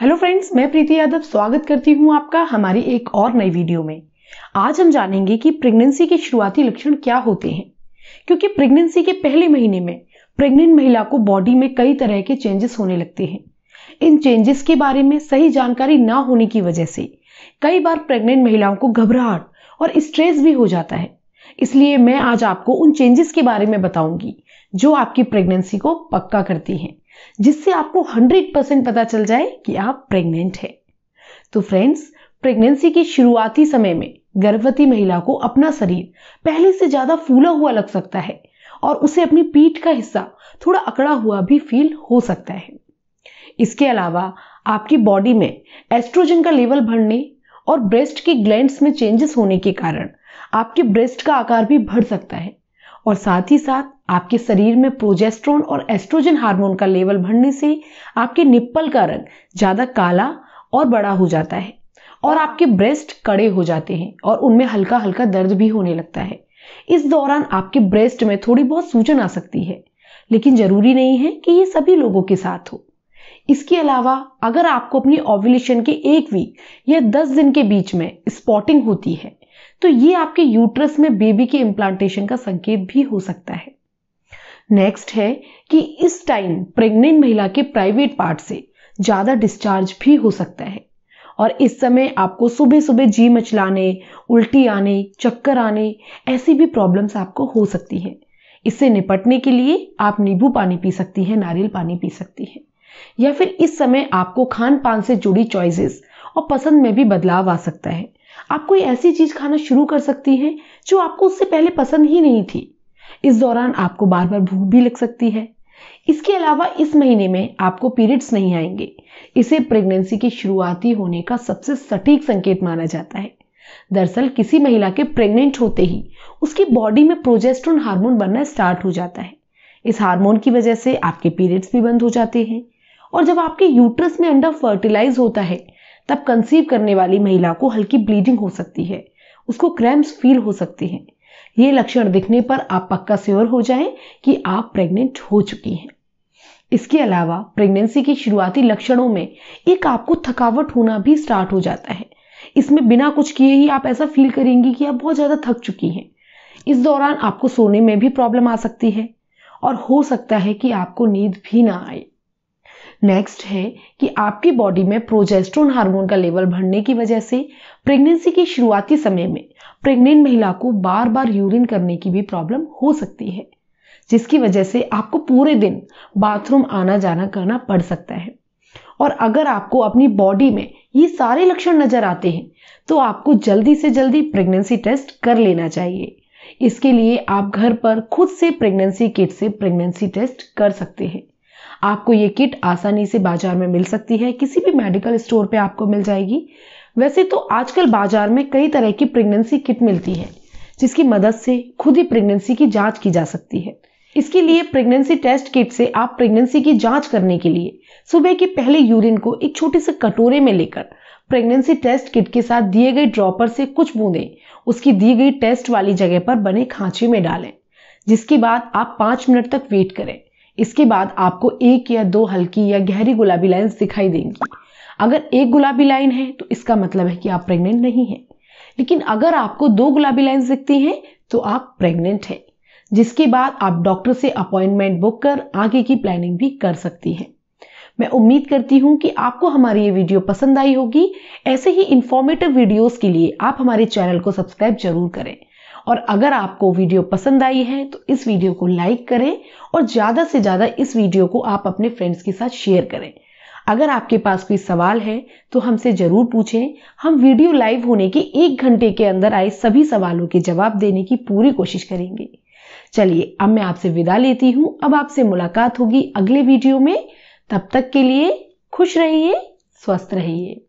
hello friends मैं प्रीति यादव स्वागत करती हूं आपका हमारी एक और नई वीडियो में आज हम जानेंगे कि प्रेगनेंसी के शुरुआती लक्षण क्या होते हैं क्योंकि प्रेगनेंसी के पहले महीने में प्रेग्नेंट महिला को बॉडी में कई तरह के चेंजेस होने लगते हैं इन चेंजेस के बारे में सही जानकारी ना होने की वजह से कई बार प्रेग्नेंट महिलाओं को घबराहट और स्ट्रेस भी हो जाता है इसलिए मैं आज आपको उन चेंजेस के बारे में बताऊंगी जो आपकी प्रेगनेंसी को पक्का करती हैं जिससे आपको 100 परसेंट पता चल जाए कि आप प्रेग्नेंट हैं तो फ्रेंड्स प्रेगनेंसी के शुरुआती समय में गर्भवती महिला को अपना शरीर पहले से ज़्यादा फूला हुआ लग सकता है और उसे अपनी पीठ का हिस्सा थोड़ा अकड़ा हुआ भी फील हो सकता है इसके अलावा आपकी बॉडी में एस्ट्रोजन का लेवल बढ़ने और ब्रेस्ट के ग्लैंड्स में चेंजेस होने के कारण आपके ब्रेस्ट का आकार भी बढ़ सकता है और साथ ही साथ आपके शरीर में प्रोजेस्ट्रोन और एस्ट्रोजन हार्मोन का लेवल बढ़ने से आपके निप्पल का रंग ज़्यादा काला और बड़ा हो जाता है और आपके ब्रेस्ट कड़े हो जाते हैं और उनमें हल्का हल्का दर्द भी होने लगता है इस दौरान आपके ब्रेस्ट में थोड़ी बहुत सूजन आ सकती है लेकिन जरूरी नहीं है कि ये सभी लोगों के साथ हो इसके अलावा अगर आपको अपनी ओव्यूलेशन के एक वीक या दस दिन के बीच में स्पॉटिंग होती है तो ये आपके यूट्रस में बेबी के इम्प्लांटेशन का संकेत भी हो सकता है नेक्स्ट है कि इस टाइम प्रेग्नेंट महिला के प्राइवेट पार्ट से ज़्यादा डिस्चार्ज भी हो सकता है और इस समय आपको सुबह सुबह जी मचलाने उल्टी आने चक्कर आने ऐसी भी प्रॉब्लम्स आपको हो सकती है इससे निपटने के लिए आप नींबू पानी पी सकती हैं नारियल पानी पी सकती हैं या फिर इस समय आपको खान पान से जुड़ी चॉइसेस और पसंद में भी बदलाव आ सकता है आप कोई ऐसी चीज खाना शुरू कर सकती हैं जो आपको उससे पहले पसंद ही नहीं थी इस दौरान आपको बार बार भूख भी लग सकती है इसके अलावा इस महीने में आपको पीरियड्स नहीं आएंगे इसे प्रेगनेंसी की शुरुआती होने का सबसे सटीक संकेत माना जाता है दरअसल किसी महिला के प्रेग्नेंट होते ही उसकी बॉडी में प्रोजेस्ट्रोन हार्मोन बनना स्टार्ट हो जाता है इस हार्मोन की वजह से आपके पीरियड्स भी बंद हो जाते हैं और जब आपके यूट्रस में अंडा फर्टिलाइज होता है तब कंसीव करने वाली महिला को हल्की ब्लीडिंग हो सकती है उसको क्रैम्स फील हो सकती हैं ये लक्षण दिखने पर आप पक्का श्योर हो जाएं कि आप प्रेग्नेंट हो चुकी हैं इसके अलावा प्रेगनेंसी के शुरुआती लक्षणों में एक आपको थकावट होना भी स्टार्ट हो जाता है इसमें बिना कुछ किए ही आप ऐसा फील करेंगी कि आप बहुत ज़्यादा थक चुकी हैं इस दौरान आपको सोने में भी प्रॉब्लम आ सकती है और हो सकता है कि आपको नींद भी ना आए नेक्स्ट है कि आपकी बॉडी में प्रोजेस्ट्रोन हार्मोन का लेवल बढ़ने की वजह से प्रेगनेंसी के शुरुआती समय में प्रेग्नेंट महिला को बार बार यूरिन करने की भी प्रॉब्लम हो सकती है जिसकी वजह से आपको पूरे दिन बाथरूम आना जाना करना पड़ सकता है और अगर आपको अपनी बॉडी में ये सारे लक्षण नजर आते हैं तो आपको जल्दी से जल्दी प्रेगनेंसी टेस्ट कर लेना चाहिए इसके लिए आप घर पर खुद से प्रेगनेंसी किट से प्रेगनेंसी टेस्ट कर सकते हैं आपको ये किट आसानी से बाजार में मिल सकती है किसी भी मेडिकल स्टोर पे आपको मिल जाएगी वैसे तो आजकल बाजार में कई तरह की प्रेगनेंसी किट मिलती है जिसकी मदद से खुद ही प्रेगनेंसी की जांच की जा सकती है इसके लिए प्रेगनेंसी टेस्ट किट से आप प्रेगनेंसी की जांच करने के लिए सुबह के पहले यूरिन को एक छोटे से कटोरे में लेकर प्रेगनेंसी टेस्ट किट के साथ दिए गए ड्रॉपर से कुछ बूंदे उसकी दी गई टेस्ट वाली जगह पर बने खांचे में डालें जिसके बाद आप पांच मिनट तक वेट करें इसके बाद आपको एक या दो हल्की या गहरी गुलाबी लाइन्स दिखाई देंगी अगर एक गुलाबी लाइन है तो इसका मतलब है कि आप प्रेग्नेंट नहीं हैं लेकिन अगर आपको दो गुलाबी लाइन्स दिखती हैं तो आप प्रेग्नेंट हैं जिसके बाद आप डॉक्टर से अपॉइंटमेंट बुक कर आगे की प्लानिंग भी कर सकती हैं मैं उम्मीद करती हूँ कि आपको हमारी ये वीडियो पसंद आई होगी ऐसे ही इन्फॉर्मेटिव वीडियोस के लिए आप हमारे चैनल को सब्सक्राइब जरूर करें और अगर आपको वीडियो पसंद आई है तो इस वीडियो को लाइक करें और ज़्यादा से ज़्यादा इस वीडियो को आप अपने फ्रेंड्स के साथ शेयर करें अगर आपके पास कोई सवाल है तो हमसे ज़रूर पूछें हम वीडियो लाइव होने के एक घंटे के अंदर आए सभी सवालों के जवाब देने की पूरी कोशिश करेंगे चलिए अब मैं आपसे विदा लेती हूँ अब आपसे मुलाकात होगी अगले वीडियो में तब तक के लिए खुश रहिए स्वस्थ रहिए